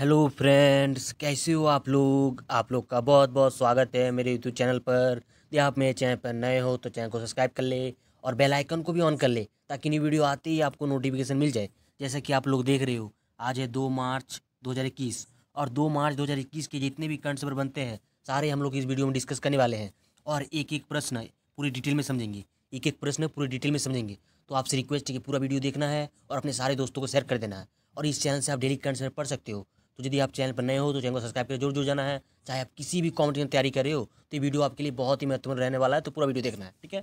Hello friends कैसे हो आप लोग आप लोग का बहुत बहुत स्वागत है मेरे यूट्यूब चैनल पर यदि आप मेरे चैनल पर नए हो तो चैनल को सब्सक्राइब कर ले और बेल आइकन को भी ऑन कर ले ताकि नई वीडियो आते ही आपको नोटिफिकेशन मिल जाए जैसा कि आप लोग देख रहे हो आज है दो मार्च 2021 और दो मार्च दो के जितने भी कंट्स पर बनते हैं सारे हम लोग इस वीडियो में डिस्कस करने वाले हैं और एक एक प्रश्न पूरी डिटेल में समझेंगे एक एक प्रश्न पूरी डिटेल में समझेंगे तो आपसे रिक्वेस्ट है कि पूरा वीडियो देखना है और अपने सारे दोस्तों को शेयर कर देना है और इस चैनल से आप डेली कंट्स पर पढ़ सकते हो तो यदि आप चैनल पर नए हो तो चैनल को सब्सक्राइब कर जरूर जुड़ जाना है चाहे आप किसी भी की तैयारी कर रहे हो तो ये वीडियो आपके लिए बहुत ही महत्वपूर्ण रहने वाला है तो पूरा वीडियो देखना है ठीक है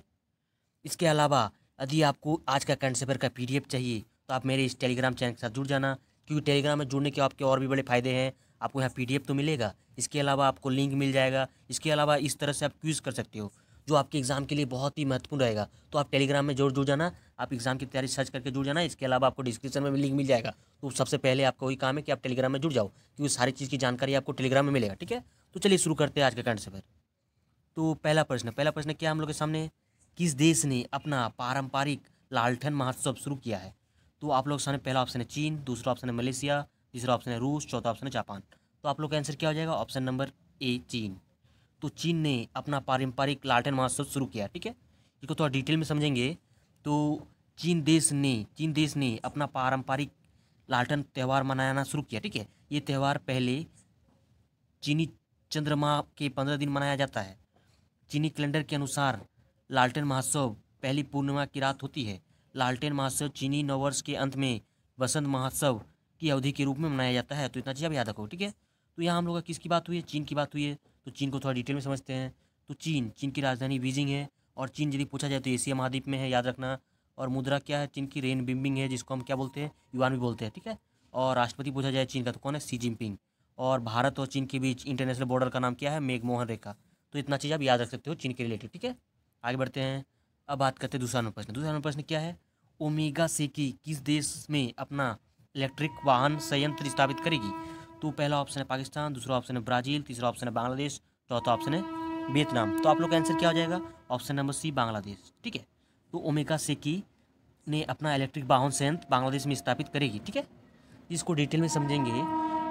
इसके अलावा यदि आपको आज का करंट अफेयर का पी चाहिए तो आप मेरे इस टेलीग्राम चैनल के साथ जुड़ जाना क्योंकि टेलीग्राम में जुड़ने के आपके और भी बड़े फायदे हैं आपको यहाँ पी तो मिलेगा इसके अलावा आपको लिंक मिल जाएगा इसके अलावा इस तरह से आप क्यूज़ कर सकते हो जो आपके एग्ज़ाम के लिए बहुत ही महत्वपूर्ण रहेगा तो आप टेलीग्राम में जोर जुड़ जाना आप एग्ज़ाम की तैयारी सर्च करके जुड़ जाना इसके अलावा आपको डिस्क्रिप्शन में भी लिंक मिल जाएगा तो सबसे पहले आपका वही काम है कि आप टेलीग्राम में जुड़ जाओ क्योंकि सारी चीज़ की जानकारी आपको टेलीग्राम में मिलेगा ठीक है तो चलिए शुरू करते हैं आज के कंट से फिर तो पहला प्रश्न पहला प्रश्न क्या हम लोग के सामने किस देश ने अपना पारंपरिक लालठन महोत्सव शुरू किया है तो आप लोग सामने पहला ऑप्शन है चीन दूसरा ऑप्शन है मलेशिया तीसरा ऑप्शन है रूस चौथा ऑप्शन है जापान तो आप लोग का आंसर क्या हो जाएगा ऑप्शन नंबर ए चीन तो चीन ने अपना पारंपरिक लालटेन महोत्सव शुरू किया ठीक है इसको थोड़ा डिटेल में समझेंगे तो चीन देश ने चीन देश ने अपना पारंपरिक लालटन त्यौहार मनाना शुरू किया ठीक है ये त्यौहार पहले चीनी चंद्रमा के पंद्रह दिन मनाया जाता है चीनी कैलेंडर के अनुसार लालटेन महोत्सव पहली पूर्णिमा की रात होती है लालटेन महोत्सव चीनी नववर्ष के अंत में बसंत महोत्सव की अवधि के रूप में मनाया जाता है तो इतना चीज़ आप याद रखो ठीक है तो यहाँ हम लोग किसकी बात हुई है चीन की बात हुई है तो चीन को थोड़ा डिटेल में समझते हैं तो चीन चीन की राजधानी बीजिंग है और चीन यदि पूछा जाए तो एशिया महाद्वीप में है याद रखना और मुद्रा क्या है चीन की रेन बिम्बिंग है जिसको हम क्या बोलते हैं युवान भी बोलते हैं ठीक है और राष्ट्रपति पूछा जाए चीन का तो कौन है सी जिनपिंग और भारत और चीन के बीच इंटरनेशनल बॉर्डर का नाम क्या है मेघमोहन रेखा तो इतना चीज़ आप याद रख सकते हो चीन के रिलेटेड ठीक है आगे बढ़ते हैं अब बात करते हैं दूसरा नंबर प्रश्न दूसरा नंबर प्रश्न क्या है ओमेगा सिकी किस देश में अपना इलेक्ट्रिक वाहन संयंत्र स्थापित करेगी तो पहला ऑप्शन है पाकिस्तान दूसरा ऑप्शन है ब्राज़ील तीसरा ऑप्शन है बांग्लादेश चौथा ऑप्शन है वियतनाम तो आप लोग का आंसर क्या हो जाएगा ऑप्शन नंबर सी बांग्लादेश ठीक है तो ओमेगा सेकी ने अपना इलेक्ट्रिक वाहन संयंत्र बांग्लादेश में स्थापित करेगी ठीक है इसको डिटेल में समझेंगे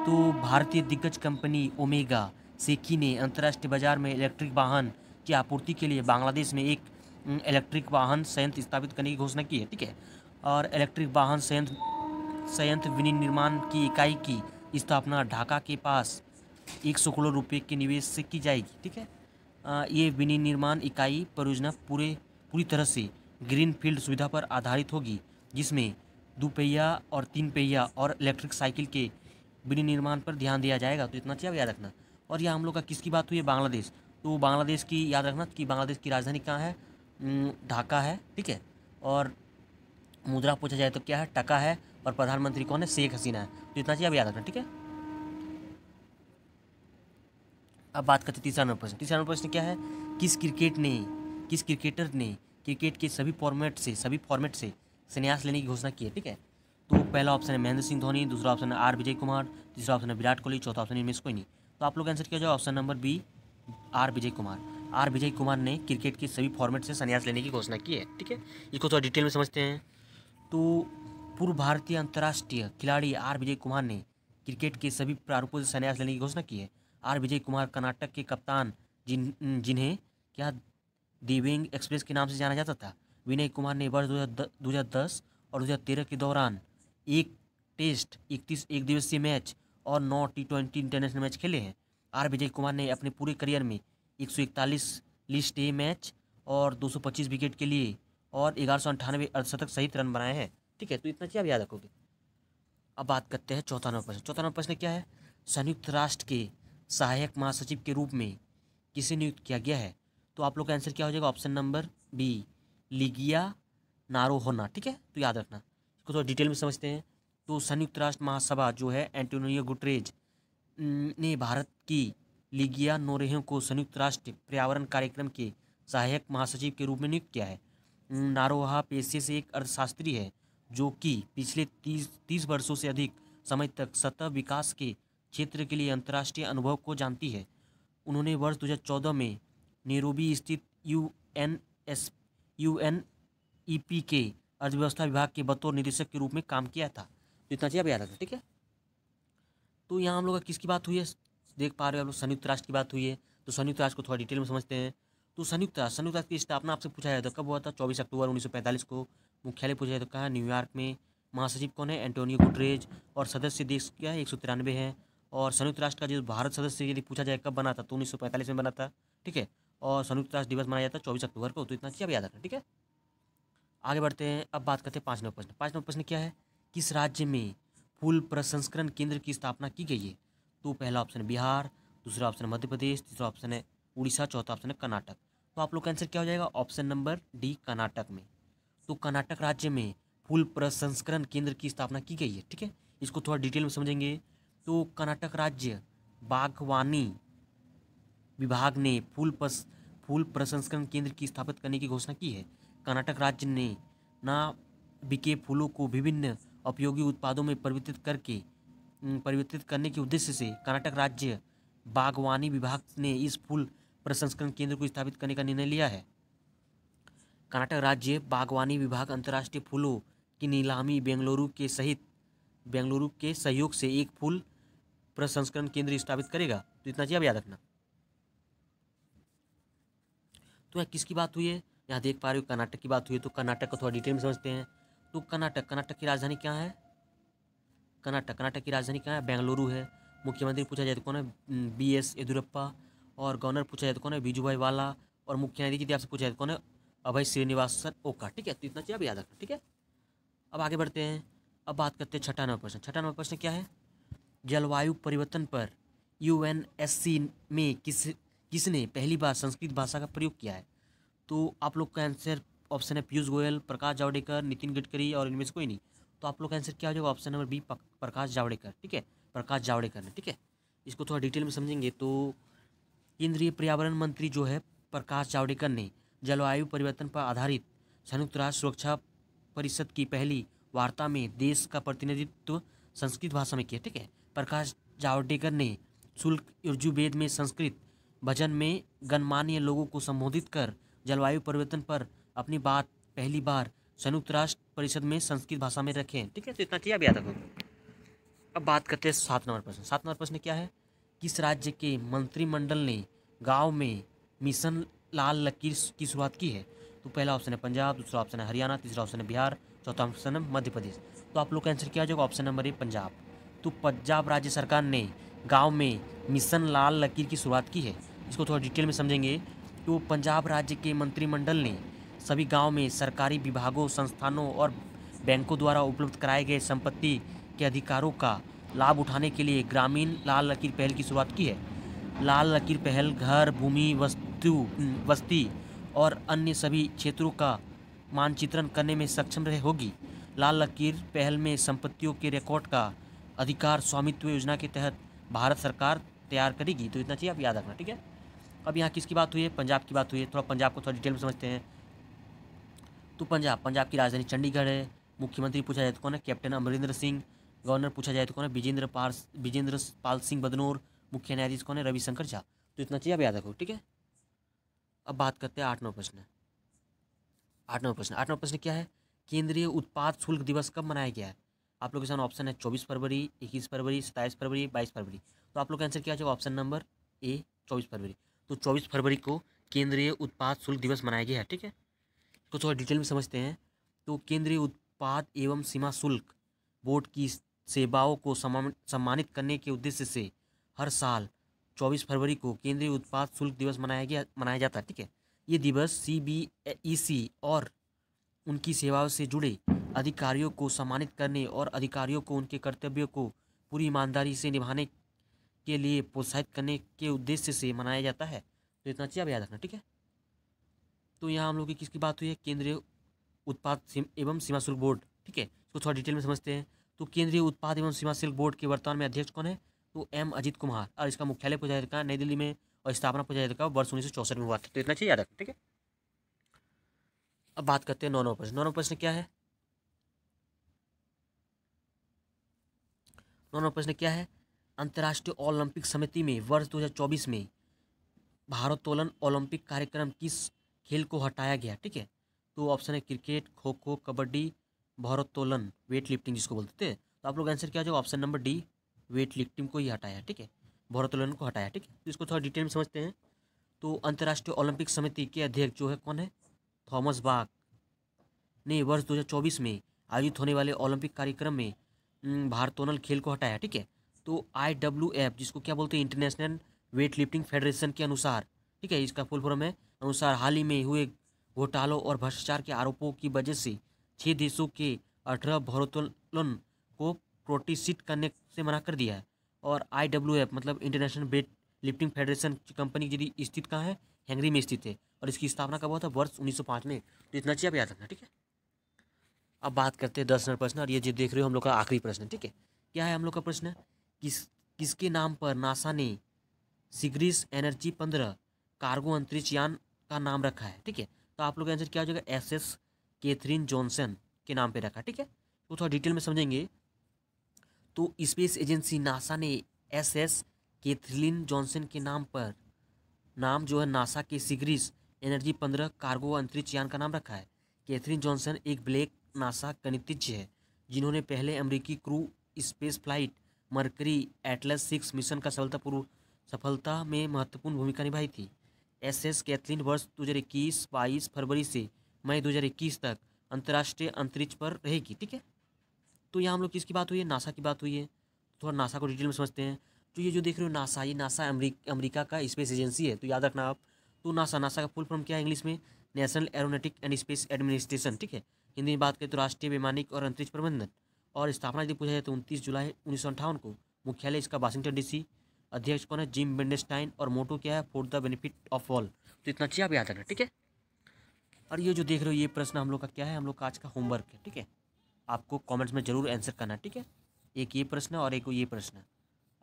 तो भारतीय दिग्गज कंपनी ओमेगा सेकी ने अंतर्राष्ट्रीय बाजार में इलेक्ट्रिक वाहन की आपूर्ति के लिए बांग्लादेश में एक इलेक्ट्रिक वाहन संयंत्र स्थापित करने की घोषणा की है ठीक है और इलेक्ट्रिक वाहन संयंत्र संयंत्र विनिर्माण की इकाई की स्थापना ढाका के पास एक सौ करोड़ रुपये के निवेश से की जाएगी ठीक है ये विनिर्माण इकाई परियोजना पूरे पूरी तरह से ग्रीन फील्ड सुविधा पर आधारित होगी जिसमें दोपहिया और तीन पहिया और इलेक्ट्रिक साइकिल के विनिर्माण पर ध्यान दिया जाएगा तो इतना चाहिए याद रखना और यह हम लोग का किसकी बात हुई है बांग्लादेश तो बांग्लादेश की याद रखना कि बांग्लादेश की राजधानी कहाँ है ढाका है ठीक है और मुद्रा पूछा जाए तो क्या है टका है और प्रधानमंत्री कौन है शेख हसीना है तो इतना चाहिए अब याद रखना ठीक है अब बात करते हैं तीसरा नंबर प्रश्न तीसरा नंबर प्रश्न क्या है किस क्रिकेट ने किस क्रिकेटर ने क्रिकेट के सभी फॉर्मेट से सभी फॉर्मेट से संन्यास लेने की घोषणा की है ठीक है तो पहला ऑप्शन है महेंद्र सिंह धोनी दूसरा ऑप्शन है आर विजय कुमार तीसरा ऑप्शन है विराट कोहली चौथा ऑप्शन है मिस कोई तो आप लोग आंसर किया जाए option number B R Vijay Kumar R Vijay Kumar ने क्रिकेट के सभी फॉर्मेट से संन्यास लेने की घोषणा की है ठीक है इसको थोड़ा डिटेल में समझते हैं तो पूर्व भारतीय अंतर्राष्ट्रीय खिलाड़ी आर विजय कुमार ने क्रिकेट के सभी प्रारूपों से संन्यास लेने की घोषणा की है आर विजय कुमार कर्नाटक के कप्तान जिन जिन्हें क्या दिवेंग एक्सप्रेस के नाम से जाना जाता था विनय कुमार ने वर्ष दो हज़ार दस और दो हज़ार तेरह के दौरान एक टेस्ट इकतीस एक दिवसीय मैच और नौ टी ट्वेंटी इंटरनेशनल मैच खेले हैं आर विजय कुमार ने अपने पूरे करियर में एक सौ इकतालीस लिस्ट ए मैच और दो सौ पच्चीस विकेट के लिए और ग्यारह सौ अंठानवे अर्धशतक सहित रन बनाए हैं ठीक है तो इतना चाहिए आप याद रखोगे अब बात करते हैं चौथा नंबर प्रश्न चौथा नंबर प्रश्न क्या है संयुक्त राष्ट्र के सहायक महासचिव के रूप में किसे नियुक्त किया गया है तो आप लोग का आंसर क्या हो जाएगा option number B Ligia Noronha होना ठीक है तो याद रखना इसको थोड़ा डिटेल में समझते हैं तो संयुक्त राष्ट्र महासभा जो है एंटोनियो गुटरेज ने भारत की लिगिया नोरेह को संयुक्त राष्ट्र पर्यावरण कार्यक्रम के सहायक महासचिव के रूप में नियुक्त किया है नारोहा पेशे से एक अर्थशास्त्री है जो कि पिछले तीस तीस वर्षों से अधिक समय तक सतह विकास के क्षेत्र के लिए अंतर्राष्ट्रीय अनुभव को जानती है उन्होंने वर्ष 2014 में नेरोबी स्थित U N S U N E P के अर्थव्यवस्था विभाग के बतौर निदेशक के रूप में काम किया था तो इतना चाहिए याद रखें ठीक है तो यहाँ हम लोग किसकी बात हुई है देख पा रहे हो आप लोग संयुक्त राष्ट्र की बात हुई है तो संयुक्त राष्ट्र को थोड़ा डिटेल में समझते हैं तो संयुक्त राष्ट्र संयुक्त राष्ट्र की स्थापना आपसे पूछा जाए तो कब हुआ था चौबीस अक्टूबर उन्नीस को मुख्यालय पूछा जाए तो कहा न्यूयॉर्क में महासचिव कौन है एंटोनियो गुटरेज और सदस्य देश क्या है एक सौ तिरानवे है और संयुक्त राष्ट्र का जो भारत सदस्य यदि पूछा जाए कब बना था तो उन्नीस में बना था ठीक है और संयुक्त राष्ट्र दिवस मनाया जाता है चौबीस अक्टूबर को तो इतना चीज़ अब याद रखना ठीक है आगे बढ़ते हैं अब बात करते हैं पाँच नंबर प्रश्न पाँच नंबर प्रश्न क्या है किस राज्य में फूल प्रसंस्करण केंद्र की स्थापना की गई है तो पहला ऑप्शन बिहार दूसरा ऑप्शन मध्य प्रदेश तीसरा ऑप्शन है उड़ीसा चौथा ऑप्शन है कर्नाटक तो आप लोग का आंसर क्या हो जाएगा ऑप्शन नंबर डी कर्नाटक में तो कर्नाटक राज्य में फूल प्रसंस्करण केंद्र की स्थापना की गई है ठीक है इसको थोड़ा डिटेल में समझेंगे तो कर्नाटक राज्य बागवानी विभाग ने फूल प्रस फूल प्रसंस्करण केंद्र की स्थापित करने की घोषणा की है कर्नाटक राज्य ने ना बिके फूलों को विभिन्न उपयोगी उत्पादों में परिवर्तित करके परिवर्तित करने के उद्देश्य से कर्नाटक राज्य बागवानी विभाग ने इस फूल प्रसंस्करण केंद्र को स्थापित करने का निर्णय लिया है कर्नाटक राज्य बागवानी विभाग अंतर्राष्ट्रीय फूलों की नीलामी बेंगलुरु के सहित बेंगलुरु के सहयोग से एक फूल प्रसंस्करण केंद्र स्थापित करेगा तो इतना चाहिए याद रखना तो यहाँ किसकी बात हुई है यहाँ देख पा रहे हो कर्नाटक की बात हुई है तो कर्नाटक को थोड़ा डिटेल में समझते हैं तो कर्नाटक कर्नाटक की राजधानी क्या है कर्नाटक कर्नाटक की राजधानी क्या है बेंगलुरु है मुख्यमंत्री पूछा जाए तो कौन है बी एस येदुरप्पा और गवर्नर पूछा जाए तो कौन है बीजू भाई वाला और मुख्य न्यायाधीश यदि आपसे पूछा जाए तो कौन है अभय श्रीनिवासन ओका ठीक है तो इतना चाहिए आप याद रखना ठीक है अब आगे बढ़ते हैं अब बात करते हैं छठा नंबर प्रश्न छठा नंबर प्रश्न क्या है जलवायु परिवर्तन पर यू में किस किसने पहली बार संस्कृत भाषा का प्रयोग किया है तो आप लोग का आंसर ऑप्शन है पीयूष गोयल प्रकाश जावड़ेकर नितिन गडकरी और इनमें से कोई नहीं तो आप लोग का आंसर क्या हो जाएगा option number B Prakash Javadekar ठीक है प्रकाश जावड़ेकर ने ठीक है इसको थोड़ा डिटेल में समझेंगे तो केंद्रीय पर्यावरण मंत्री जो है प्रकाश जावड़ेकर ने जलवायु परिवर्तन पर आधारित संयुक्त राष्ट्र सुरक्षा परिषद की पहली वार्ता में देश का प्रतिनिधित्व संस्कृत भाषा में किया ठीक है प्रकाश जावड़ेकर ने शुल्क यजुर्वेद में संस्कृत भजन में गणमान्य लोगों को संबोधित कर जलवायु परिवर्तन पर अपनी बात पहली बार संयुक्त राष्ट्र परिषद में संस्कृत भाषा में रखे ठीक है तो इतना किया याद रखो तो। अब बात करते हैं सात नंबर प्रश्न सात नंबर प्रश्न क्या है किस राज्य के मंत्रिमंडल ने गांव में मिशन लाल लकीर की शुरुआत की है तो पहला ऑप्शन है पंजाब दूसरा ऑप्शन है हरियाणा तीसरा ऑप्शन है बिहार चौथा ऑप्शन है मध्य प्रदेश तो आप लोग का आंसर क्या हो जाएगा ऑप्शन नंबर ए पंजाब तो पंजाब राज्य सरकार ने गांव में मिशन लाल लकीर की शुरुआत की है इसको थोड़ा डिटेल में समझेंगे तो पंजाब राज्य के मंत्रिमंडल ने सभी गाँव में सरकारी विभागों संस्थानों और बैंकों द्वारा उपलब्ध कराए गए संपत्ति के अधिकारों का लाभ उठाने के लिए ग्रामीण लाल लकीर पहल की शुरुआत की है लाल लकीर पहल घर भूमि वस्तु बस्ती और अन्य सभी क्षेत्रों का मानचित्रण करने में सक्षम रहे होगी लाल लकीर पहल में संपत्तियों के रिकॉर्ड का अधिकार स्वामित्व योजना के तहत भारत सरकार तैयार करेगी तो इतना चाहिए आप याद रखना ठीक है अब यहाँ किसकी बात हुई है पंजाब की बात हुई है थोड़ा पंजाब को थोड़ा डिटेल में समझते हैं तो पंजाब पंजाब की राजधानी चंडीगढ़ है मुख्यमंत्री पूछा जाए तो कौन है कैप्टन अमरिंदर सिंह गवर्नर पूछा जाए तो कौन है विजेंद्र पाल विजेंद्र पाल सिंह बदनौर मुख्य न्यायाधीश कौन है रविशंकर झा तो इतना चाहिए आप याद रखो ठीक है अब बात करते हैं आठ नौ प्रश्न आठ नौ प्रश्न आठ नौ प्रश्न क्या है केंद्रीय उत्पाद शुल्क दिवस कब मनाया गया है आप लोग के सामने ऑप्शन है चौबीस फरवरी इक्कीस फरवरी सत्ताईस फरवरी बाईस फरवरी तो आप लोग का आंसर क्या जाएगा ऑप्शन नंबर ए चौबीस फरवरी तो चौबीस फरवरी को केंद्रीय उत्पाद शुल्क दिवस मनाया गया है ठीक है तो थोड़ा डिटेल में समझते हैं तो केंद्रीय उत्पाद एवं सीमा शुल्क बोर्ड की सेवाओं को सम्मानित करने के उद्देश्य से हर साल 24 फरवरी को केंद्रीय उत्पाद शुल्क दिवस मनाया गया मनाया जाता है ठीक है ये दिवस सी बी ई सी और उनकी सेवाओं से जुड़े अधिकारियों को सम्मानित करने और अधिकारियों को उनके कर्तव्यों को पूरी ईमानदारी से निभाने के लिए प्रोत्साहित करने के उद्देश्य से मनाया जाता है तो इतना चाहिए अब याद रखना ठीक है तो यहाँ हम लोग की किसकी बात हुई है केंद्रीय उत्पाद एवं सीमा शुल्क बोर्ड ठीक है इसको थोड़ा डिटेल में समझते हैं तो केंद्रीय उत्पाद एवं सीमा शुल्क बोर्ड के वर्तमान में अध्यक्ष कौन है तो एम अजित कुमार और इसका मुख्यालय पूजा का नई दिल्ली में और स्थापना पूजा का वर्ष उन्नीस में हुआ था तो इतना चाहिए याद रखना ठीक है अब बात करते हैं नौ नौ प्रश्न नौ नौ प्रश्न क्या है नौ नौ प्रश्न क्या है अंतर्राष्ट्रीय ओलंपिक समिति में वर्ष 2024 में भारोत्तोलन ओलंपिक कार्यक्रम किस खेल को हटाया गया ठीक है तो ऑप्शन है क्रिकेट खो खो कबड्डी भारोत्तोलन वेट लिफ्टिंग जिसको बोलते थे तो आप लोग आंसर क्या हो जाएगा option number D weight lifting को ही हटाया ठीक है भारोत्तोलन को हटाया ठीक है तो इसको थोड़ा डिटेल में समझते हैं तो अंतर्राष्ट्रीय ओलंपिक समिति के अध्यक्ष जो है कौन है थॉमस बाग ने वर्ष दो में आयोजित होने वाले ओलंपिक कार्यक्रम में भारतोनल खेल को हटाया ठीक है तो आई डब्ल्यू एफ जिसको क्या बोलते हैं इंटरनेशनल वेट लिफ्टिंग फेडरेशन के अनुसार ठीक है इसका फुल फॉर्म है अनुसार हाल ही में हुए घोटालों और भ्रष्टाचार के आरोपों की वजह से छः देशों के अठारह भारोत्तोलन को प्रोटीसीट करने से मना कर दिया है और आई डब्ल्यू एफ मतलब International Weight Lifting Federation company यदि स्थित कहाँ है हैंगरी में स्थित है और इसकी स्थापना कब हुआ था वर्ष 1905 में तो इतना चाहिए आप याद रखना ठीक है अब बात करते हैं दस नंबर प्रश्न और ये जो देख रहे हो हम लोग का आखिरी प्रश्न ठीक है क्या है हम लोग का प्रश्न किस किसके नाम पर नासा ने सिग्रिस एनर्जी पंद्रह कार्गो अंतरिक्ष यान का नाम रखा है ठीक है तो आप लोग का आंसर क्या हो जाएगा एस एस कैथरीन जॉनसन के नाम पे रखा ठीक है तो थोड़ा डिटेल में समझेंगे तो स्पेस एजेंसी नासा ने एस एस कैथरीन जॉनसन के नाम पर नाम जो है नासा के सिगरीज एनर्जी पंद्रह कार्गो अंतरिक्ष यान का नाम रखा है कैथरीन जॉनसन एक ब्लैक नासा गणितज्ञ है जिन्होंने पहले अमरीकी crew space flight Mercury Atlas six mission का सफलतापूर्व सफलता में महत्वपूर्ण भूमिका निभाई थी एस एस कैथलिन वर्ष दो हज़ार इक्कीस बाईस फरवरी से मई इक्कीस तक अंतर्राष्ट्रीय अंतरिक्ष पर रहेगी ठीक है तो यहाँ हम लोग किसकी बात हुई है नासा की बात हुई है तो थोड़ा नासा को डिटेल में समझते हैं तो ये जो देख रहे हो नासा ये नासा अमरीका का स्पेस एजेंसी है तो याद रखना आप तो नासा नासा का फुल फॉर्म क्या है इंग्लिश में National Aeronautic and Space Administration ठीक है हिंदी में बात करें तो राष्ट्रीय वैमानिक और अंतरिक्ष प्रबंधन और स्थापना यदि पूछा जाए तो उनतीस जुलाई उन्नीस सौ को मुख्यालय इसका वाशिंगटन डीसी अध्यक्ष कौन है जिम बेंडेस्टाइन और मोटो क्या है for the benefit of all तो इतना चाहिए आप याद रखना ठीक है और ये जो देख रहे हो ये प्रश्न हम लोग का क्या है हम लोग का आज का होमवर्क है ठीक है आपको कमेंट्स में ज़रूर आंसर करना ठीक है एक ये प्रश्न और एक ये प्रश्न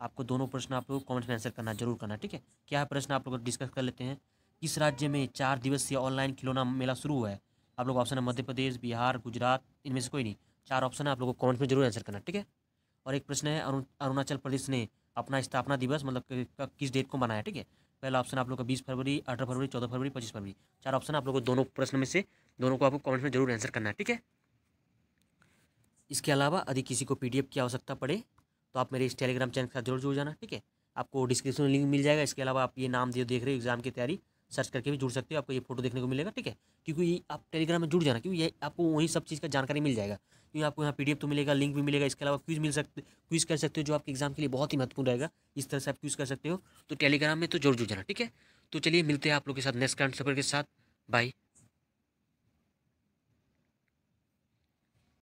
आपको दोनों प्रश्न आप लोग कमेंट्स में आंसर करना जरूर करना ठीक है क्या प्रश्न आप लोग डिस्कस कर लेते हैं किस राज्य में चार दिवसीय ऑनलाइन खिलौना मेला शुरू हुआ है आप लोग ऑप्शन है मध्य प्रदेश बिहार गुजरात इनमें से कोई नहीं चार ऑप्शन है आप लोगों को कमेंट्स में जरूर आंसर करना ठीक है और एक प्रश्न है अरुणाचल प्रदेश ने अपना स्थापना दिवस मतलब किस डेट को मनाया ठीक है पहला ऑप्शन आप लोग का बीस फरवरी अठारह फरवरी चौदह फरवरी पच्चीस फरवरी चार ऑप्शन आप लोग को दोनों प्रश्न में से दोनों को आपको कमेंट में जरूर आंसर करना है ठीक है इसके अलावा यदि किसी को पीडीएफ की आवश्यकता पड़े तो आप मेरे इस टेलीग्राम चैनल के साथ जरूर जुड़ जाना ठीक है आपको डिस्क्रिप्शन में लिंक मिल जाएगा इसके अलावा आप ये नाम दे देख रहे हो एग्जाम की तैयारी सर्च करके भी जुड़ सकते हो आपको ये फोटो देखने को मिलेगा ठीक है क्योंकि आप टेलीग्राम में जुड़ जाना क्योंकि ये आपको वही सब चीज़ का जानकारी मिल जाएगा क्योंकि आपको यहाँ पीडीएफ तो मिलेगा लिंक भी मिलेगा इसके अलावा क्विज मिल सकते क्विज कर सकते हो जो आपके एग्जाम के लिए बहुत ही महत्वपूर्ण रहेगा इस तरह से आप क्विज कर सकते हो तो टेलीग्राम में तो जरूर जुड़ जाना ठीक है तो चलिए मिलते हैं आप लोग के साथ नेक्स्ट कैंड सफर के साथ बाय